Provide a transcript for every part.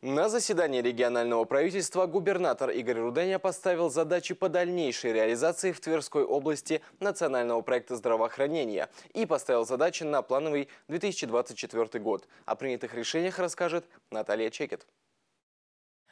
На заседании регионального правительства губернатор Игорь Руденя поставил задачи по дальнейшей реализации в Тверской области национального проекта здравоохранения и поставил задачи на плановый 2024 год. О принятых решениях расскажет Наталья Чекет.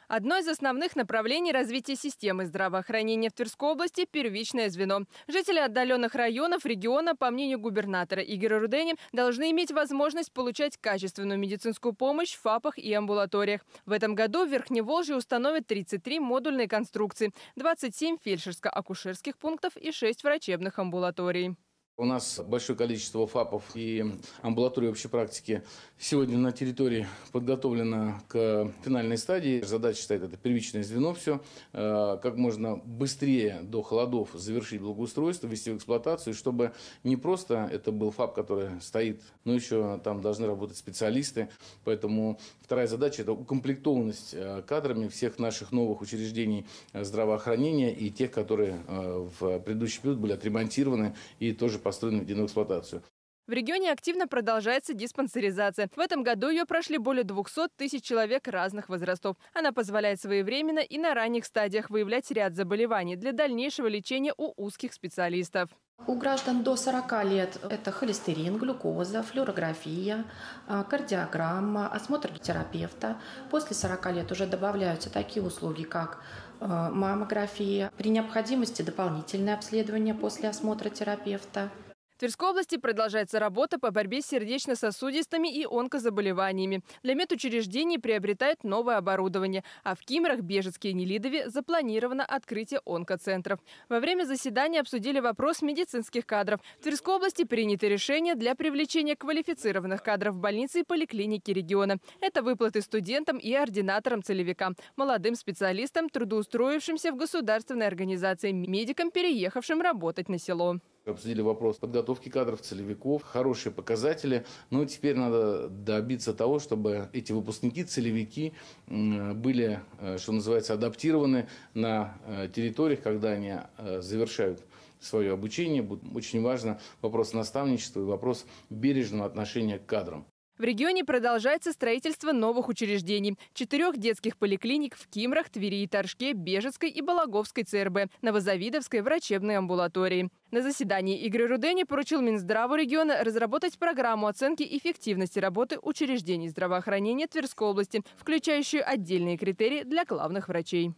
Одно из основных направлений развития системы здравоохранения в Тверской области – первичное звено. Жители отдаленных районов региона, по мнению губернатора Игоря Рудени, должны иметь возможность получать качественную медицинскую помощь в ФАПах и амбулаториях. В этом году в Верхневолжье установят 33 модульные конструкции, 27 фельдшерско-акушерских пунктов и 6 врачебных амбулаторий. У нас большое количество ФАПов и амбулаторий общей практики сегодня на территории подготовлено к финальной стадии. Задача стоит это первичное звено все, э, как можно быстрее до холодов завершить благоустройство, ввести в эксплуатацию, чтобы не просто это был ФАП, который стоит, но еще там должны работать специалисты. Поэтому вторая задача – это укомплектованность э, кадрами всех наших новых учреждений э, здравоохранения и тех, которые в предыдущий период были отремонтированы и тоже построены в единую эксплуатацию. В регионе активно продолжается диспансеризация. В этом году ее прошли более 200 тысяч человек разных возрастов. Она позволяет своевременно и на ранних стадиях выявлять ряд заболеваний для дальнейшего лечения у узких специалистов. У граждан до 40 лет это холестерин, глюкоза, флюорография, а, кардиограмма, осмотр терапевта. После 40 лет уже добавляются такие услуги, как а, маммография, при необходимости дополнительное обследование после осмотра терапевта. В Тверской области продолжается работа по борьбе с сердечно-сосудистыми и онкозаболеваниями. Для медучреждений приобретают новое оборудование, а в Кимрах, Бежецке и Нелидове запланировано открытие онкоцентров. Во время заседания обсудили вопрос медицинских кадров. В Тверской области принято решение для привлечения квалифицированных кадров в больницы и поликлиники региона. Это выплаты студентам и ординаторам-целевикам, молодым специалистам, трудоустроившимся в государственной организации, медикам, переехавшим работать на село. Обсудили вопрос подготовки кадров, целевиков, хорошие показатели. Но ну, теперь надо добиться того, чтобы эти выпускники, целевики были, э, что называется, адаптированы на э, территориях, когда они э, завершают свое обучение. Очень важно вопрос наставничества и вопрос бережного отношения к кадрам. В регионе продолжается строительство новых учреждений. Четырех детских поликлиник в Кимрах, Твери и Торжке, Бежецкой и Балаговской ЦРБ, Новозавидовской врачебной амбулатории. На заседании Игорь Рудени поручил Минздраву региона разработать программу оценки эффективности работы учреждений здравоохранения Тверской области, включающую отдельные критерии для главных врачей.